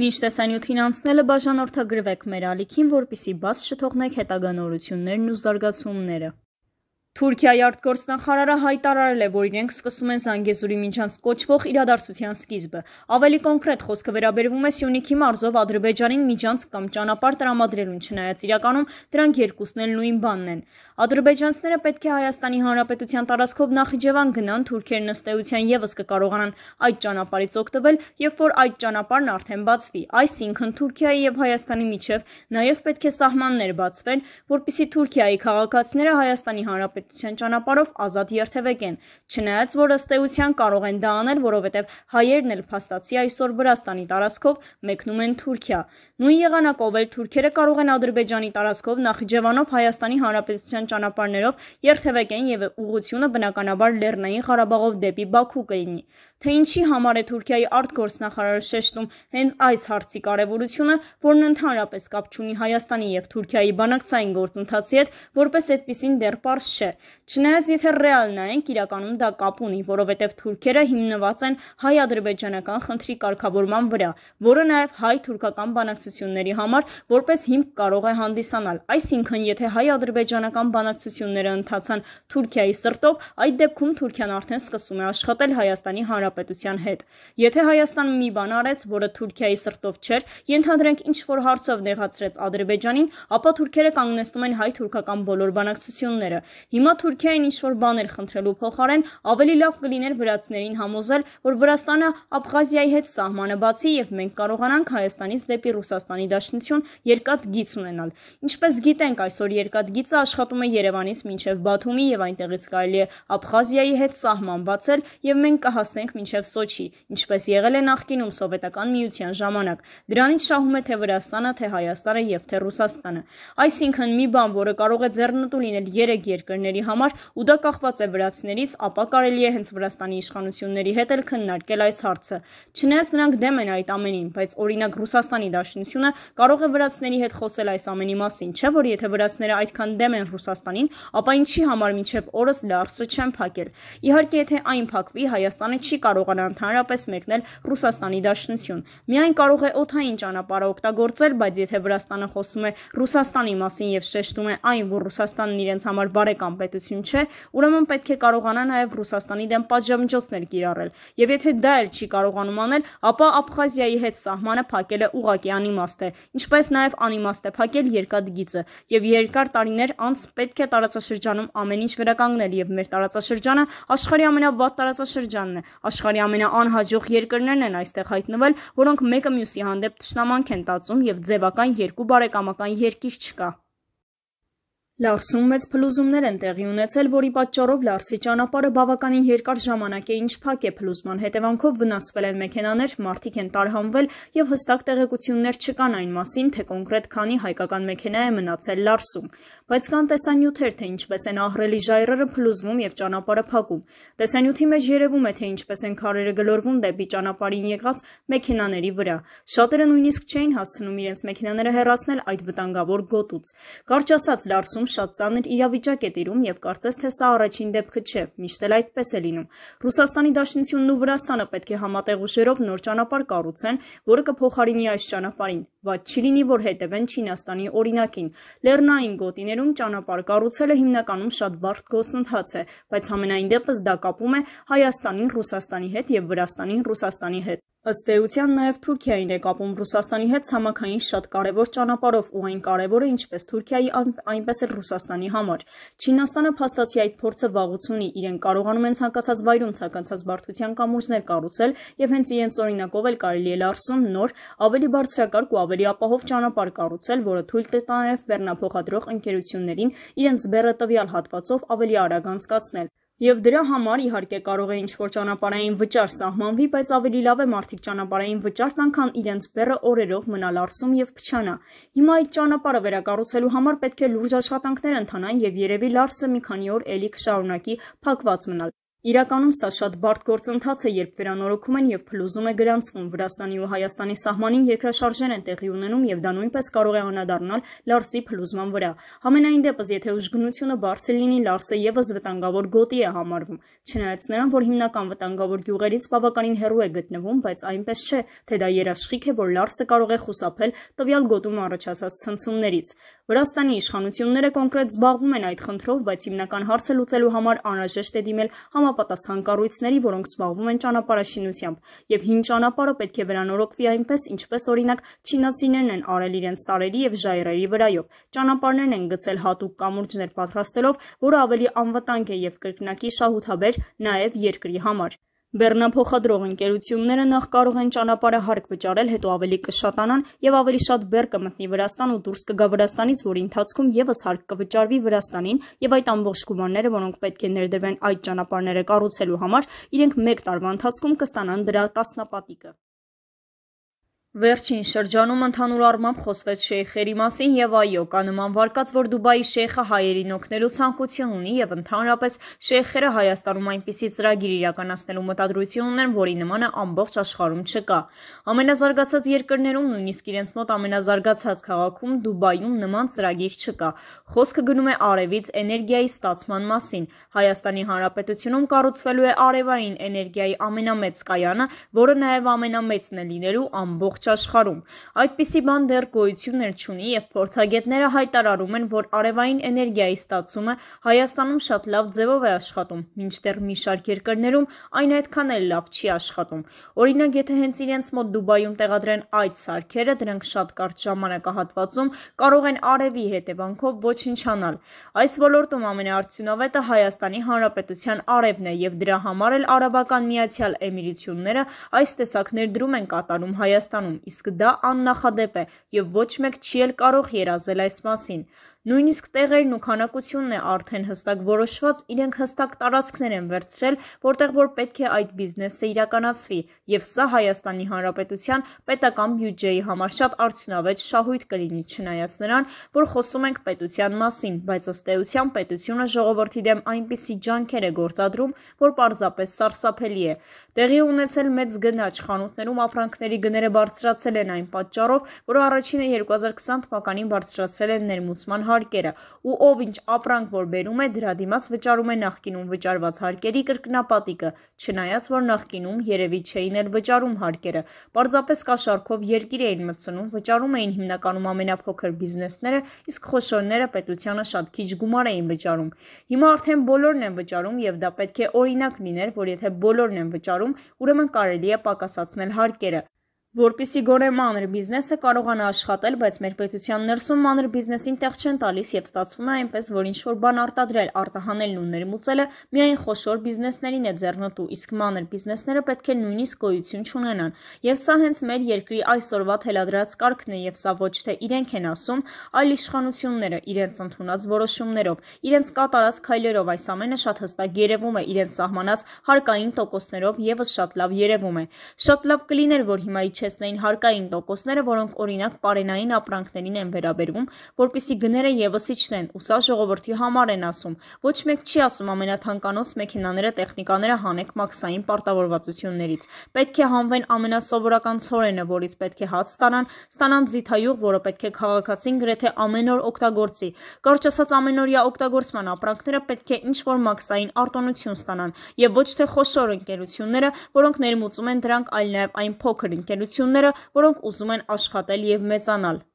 Մինչ տեսանյութին անցնելը բաժանորդագրվեք մեր ալիքին, որպիսի բաց չթողնեք հետագա նորություններն ու զարգացումները։ Թուրքիայի արտգործնախարարը հայտարարել է, որ իրենք սկսում են Զանգեզուրի միջանց կոչվող իրադարձության սկիզբը։ Ավելի կոնկրետ խոսքը վերաբերվում է Սյունիքի մարզով Ադրբեջանին միջանց կամ ճանապարհ տրամադրելուն, չնայած իրականում դրանք երկուսն էլ նույն բանն են։ Ադրբեջանցները պետք է Հայաստանի Հանրապետության տարածքով Նախիջևան գնան, թուրքերն ըստ էության եւս կկարողանան այդ ճանապարհից օգտվել, երբ որ այդ ճանապարհն արդեն բացվի։ Այսինքն Թուրքիայի եւ Հայաստանի միջև նաեւ պետք է սահմաններ բացվեն, որպիսի Թուրքիայի քաղաքացիները Հայաստանի Հանրապետության հանրապետության ճանապարով ազատ երթևեկեն, չնայած որ ըստ էության կարող են դա անել, որովհետև հայերն էլ փաստացի այսօր Վրաստանի տարածքով մեկնում են Թուրքիա։ Նույն եղանակով էլ թուրքերը կարող են Ադրբեջանի տարածքով Նախիջևանով Հայաստանի հանրապետության ճանապարհներով երթևեկեն եւ ուղությունը բնականաբար Լեռնային Ղարաբաղով դեպի Բաքու կլինի։ Թե ինչի համար է Թուրքիայի արտգործնախարարը շեշտում հենց այս հարցի կարևորությունը, որն ընդհանրապես կապ չունի Հայաստանի եւ Թուրքիայի բանակցային գործընթացի հետ, որպես այդպեսին դեռ པարզ չէ է։ Չնայած եթե ռեալ նայենք, իրականում դա կապ ունի, որովհետև թուրքերը հիմնված են հայ-ադրբեջանական խնդրի կարգավորման վրա, որը նաև հայ-թուրքական բանակցությունների համար որպես հիմք կարող է հանդիսանալ։ Այսինքն, եթե հայ-ադրբեջանական բանակցությունները ընթացան Թուրքիայի սրտով, այդ դեպքում Թուրքիան արդեն սկսում է աշխատել Հայաստանի Հանրապետության հետ։ Եթե Հայաստանը մի բան արեց, որը Թուրքիայի սրտով չէր, ենթադրենք ինչ որ հարցով նեղացրեց Ադրբեջանին, ապա թուրքերը կանգնեցնում են հայ-թուրքական բոլոր բանակցությունները։ Հիմա Հիմա Թուրքիային ինչ-որ բաներ խնդրելու փոխարեն ավելի լավ կլիներ վրացներին համոզել, որ Վրաստանը Աբխազիայի հետ սահմանը բացի եւ մենք կարողանանք Հայաստանից դեպի Ռուսաստանի Դաշնություն երկաթ գիծ ունենալ։ Ինչպես գիտենք, այսօր երկաթ գիծը աշխատում է Երևանից մինչև Բաթումի եւ այնտեղից կարելի է Աբխազիայի հետ սահման բացել եւ մենք կհասնենք մինչև Սոչի, ինչպես եղել է նախկինում Սովետական միության ժամանակ։ Դրանից շահում է թե Վրաստանը, թե Հայաստանը եւ թե Ռուսաստանը։ Այսինքն մի բան, որը կարող է ձեռնտու լինել երեք երկրների ընկերությունների համար ու դա կախված է վրացներից, ապա կարելի է հենց Վրաստանի իշխանությունների հետ էլ քննարկել այս հարցը։ Չնայած նրանք դեմ են այդ ամենին, բայց օրինակ Ռուսաստանի Դաշնությունը կարող է վրացների հետ խոսել այս ամենի մասին, չէ՞ որ եթե վրացները այդքան դեմ են Ռուսաստանին, ապա ինչի համար մինչև օրս լարսը չեն փակել։ Իհարկե, եթե այն փակվի, Հայաստանը չի կարողանա ընդհանրապես մեկնել Ռուսաստանի Դաշնություն։ Միայն կարող է օթային ճանապարհը օգտագործել, բայց եթե Վրաստանը խոսում է Ռուսաստանի մասին եւ շեշտում է այն, որ Ռուսաստանն իրենց համար բարեկամ հանրապետություն չէ, ուրեմն պետք է կարողանա նաև Ռուսաստանի դեմ պատժամիջոցներ կիրառել։ Եվ եթե դա էլ չի կարողանում անել, ապա Աբխազիայի հետ սահմանը փակելը ուղղակի անիմաստ է, ինչպես նաև անիմաստ է փակել երկաթգիծը։ Եվ երկար տարիներ անց պետք է տարածաշրջանում ամեն ինչ վերականգնել եւ մեր տարածաշրջանը աշխարհի ամենավատ տարածաշրջանն է։ Աշխարհի ամենաանհաջող երկրներն են այստեղ հայտնվել, որոնք մեկը մյուսի հանդեպ ճշտամանք են տածում եւ ձևական երկու բարեկամական երկիր չկա։ Լարսում մեծ փլուզումներ են տեղի ունեցել, որի պատճառով Լարսի ճանապարհը բավականին երկար ժամանակ է ինչ փակ է փլուզման հետևանքով վնասվել են մեքենաներ, մարդիկ են տարհանվել եւ հստակ տեղեկություններ չկան այն մասին, թե կոնկրետ քանի հայկական մեքենա է մնացել Լարսում, բայց կան տեսանյութեր, թե ինչպես են ահրելի ժայռերը փլուզվում եւ ճանապարհը փակում։ Տեսանյութի մեջ երևում է, թե ինչպես են քարերը գլորվում դեպի ճանապարհին եկած մեքենաների վրա։ Շատերը նույնիսկ չէին հասցնում իրենց մեքենաները հեռացնել այդ վտանգավոր գոտուց։ Կարճ ասած Լարսում շատ ծանր իրավիճակ է տիրում եւ կարծես թե սա առաջին դեպքը չէ, միշտ էլ այդպես է լինում։ Ռուսաստանի Դաշնությունն ու Վրաստանը պետք է համատեղ ուժերով նոր ճանապարհ կառուցեն, որը կփոխարինի այս ճանապարհին։ Ված չի լինի, որ հետևեն Չինաստանի օրինակին։ Լեռնային գոտիներում ճանապարհ կառուցելը հիմնականում շատ բարդ գործընթաց է, բայց ամենայն դեպս դա կապում է Հայաստանին Ռուսաստանի հետ եւ Վրաստանին Ռուսաստանի հետ։ Ըստ էության նաև Թուրքիային է կապում Ռուսաստանի հետ ցամաքային շատ կարևոր ճանապարհով ու այն կարևորը ինչպես Թուրքիայի այնպես էլ Ռուսաստանի համար։ Չինաստանը փաստացի այդ փորձը վաղուց ունի, իրեն կարողանում են ցանկացած վայրում ցանկացած բարդության կամուրջներ կառուցել եւ հենց իրենց օրինակով էլ կարելի է լարսում նոր, ավելի բարձրակարգ ու ավելի ապահով ճանապարհ կառուցել, որը թույլ կտա նաև բեռնափոխադրող ընկերություններին իրենց բեռը տվյալ հատվածով ավելի արագ անցկացնել։ Եվ դրա համար իհարկե կարող է ինչ-որ ճանապարհային վճար սահմանվի, բայց ավելի լավ է մարդիկ ճանապարհային վճար տան, քան իրենց բեռը օրերով մնալ արսում եւ փչանա։ Հիմա այդ ճանապարհը վերակառուցելու համար պետք է լուրջ աշխատանքներ ընթանան եւ երևի Լարսը մի քանի օր ելի կշարունակի փակված մնալ։ Իրականում սա շատ բարդ գործընթաց է, երբ վերանորոգում են եւ փլուզում է գրանցվում Վրաստանի ու Հայաստանի սահմանին երկրաշարժեր են տեղի ունենում եւ դա նույնպես կարող է անդառնալ Լարսի փլուզման վրա։ Համենայն դեպս, եթե ուժգնությունը բարձր լինի, Լարսը եւս վտանգավոր գոտի է համարվում։ Չնայած նրան, որ հիմնական վտանգավոր գյուղերից բավականին հեռու է գտնվում, բայց այնպես չէ, թե դա երաշխիք է, որ Լարսը կարող է խուսափել տվյալ գոտում առաջացած ցնցումներից։ Վրաստանի իշխանությունները կոնկրետ զբաղվում են այդ խնդրով, բայց հիմնական հարցը լուծելու համար անհրաժեշտ է դիմել համա համապատասխան կառույցների, որոնք զբաղվում են ճանապարհաշինությամբ, եւ հին ճանապարհը պետք է վերանորոգվի այնպես, ինչպես օրինակ չինացիներն են արել իրենց սարերի եւ ժայռերի վրայով։ Ճանապարհներն են գցել հատուկ կամուրջներ պատրաստելով, որը ավելի անվտանգ է եւ կրկնակի շահութաբեր նաեւ երկրի համար։ Բեռնափոխադրող ընկերությունները նախ կարող են ճանապարհը հարկ վճարել, հետո ավելի կշատանան եւ ավելի շատ բեռ կմտնի Վրաստան ու դուրս կգա Վրաստանից, որի ընթացքում եւս հարկ կվճարվի Վրաստանին եւ այդ ամբողջ գումարները, որոնք պետք է ներդրվեն այդ ճանապարհները կառուցելու համար, իրենք 1 տարվա ընթացքում կստանան դրա տասնապատիկը։ Վերջին շրջանում ընդհանուր առմամբ խոսվեց շեյխերի մասին եւ այո, կա նման վարկած, որ Դուբայի շեյխը հայերին օգնելու ցանկություն ունի եւ ընդհանրապես շեյխերը Հայաստանում այնպիսի ծրագիր իրականացնելու մտադրություն ունեն, որի նմանը ամբողջ աշխարհում չկա։ Ամենազարգացած երկրներում, նույնիսկ իրենց մոտ ամենազարգացած քաղաքում Դուբայում նման ծրագիր չկա։ Խոսքը գնում է արևից էներգիայի ստացման մասին։ Հայաստանի Հանրապետությունում կառուցվելու է արևային էներգիայի ամենամեծ կայանը, որը նաեւ ամենամեծն է լինելու ամբողջ ամբողջ աշխարհում։ Այդպիսի բան դեռ գոյություն էլ չունի եւ փորձագետները հայտարարում են, որ արևային էներգիայի ստացումը Հայաստանում շատ լավ ձևով է աշխատում, մինչդեռ մի շարք երկրներում այն այդքան էլ լավ չի աշխատում։ Օրինակ, եթե հենց իրենց մոտ Դուբայում տեղադրեն այդ սարքերը, դրանք շատ կարճ ժամանակահատվածում կարող են արևի հետևանքով ոչնչանալ։ Այս ոլորտում ամենաարդյունավետը Հայաստանի Հանրապետության արևն է եւ դրա համար էլ Արաբական Միացյալ Էմիրությունները այս տեսակ ներդրում են կատարում Հայաստանում իսկ դա աննախադեպ է եւ ոչ մեկ չի էլ կարող երազել այս մասին։ Նույնիսկ տեղերն ու քանակությունն է արդեն հստակ որոշված, իրենք հստակ տարածքներ են վերցրել, որտեղ որ պետք է այդ բիզնեսը իրականացվի, եւ սա Հայաստանի Հանրապետության պետական բյուջեի համար շատ արդյունավետ շահույթ կլինի, չնայած նրան, որ խոսում ենք պետության մասին, բայց ըստ էության պետությունը ժողովրդի դեմ այնպիսի ջանքեր է գործադրում, որ պարզապես սարսափելի է։ Տեղի ունեցել մեծ գնաճ խանութներում ապրանքների գները բարձրացել են այն պատճառով, որ առաջինը 2020 թվականին բարձրացրել են ներմուծման հարկերը ու ով ինչ ապրանք որ բերում է, դրա դիմաց վճարում է նախկինում վճարված հարկերի կրկնապատիկը, չնայած որ նախկինում երևի չէին էլ վճարում հարկերը։ Պարզապես կաշառքով երկիր էին մտցնում, վճարում էին հիմնականում ամենափոքր բիզնեսները, իսկ խոշորները պետությանը շատ քիչ գումար էին վճարում։ Հիմա արդեն բոլորն են վճարում եւ դա պետք է օրինակ լիներ, որ եթե բոլորն են վճարում, ուրեմն կարելի է պակասացնել հարկերը։ Որպիսի գոնե մանր բիզնեսը կարողանա աշխատել, բայց մեր պետության ներսում մանր բիզնեսին տեղ չեն տալիս եւ ստացվում է այնպես, որ ինչ որ բան արտադրել, արտահանելն ու ներմուծելը միայն խոշոր բիզնեսներին է ձեռնտու, իսկ մանր բիզնեսները պետք է նույնիսկ գոյություն չունենան։ Եվ սա հենց մեր երկրի այսօրվա թելադրած կարգն է եւ սա ոչ թե իրենք են ասում, այլ իշխանությունները իրենց ընդունած որոշումներով, իրենց կատարած քայլերով այս ամենը շատ հստակ երևում է իրենց սահմանած հարկային տոկոսներով եւս շատ լավ երևում է։ Շատ լավ կլիներ, որ հիմա իջ իջեցնեին հարկային տոկոսները, որոնք օրինակ պարենային ապրանքներին են վերաբերվում, որpիսի գները եւս իջնեն, ու սա ժողովրդի համար են ասում։ Ոչ մեկ չի ասում ամենաթանկանոց մեքենաները, տեխնիկաները հանեք մաքսային պարտավորվածություններից։ Պետք է հանվեն ամենասովորական ցորենը, որից պետք է հաց ստանան, ստանան ձիթայուղ, որը պետք է քաղաքացին գրեթե ամեն օր օգտագործի։ Կարճ ասած ամենօրյա օգտագործման ապրանքները պետք է ինչ որ մաքսային արտոնություն ստանան, եւ ոչ թե խոշոր ընկերությունները, որոնք ներմուծում են դրանք, այլ նաեւ այն փոքր ընկերությունները, ընկերությունները, որոնք ուզում են աշխատել և մեծանալ։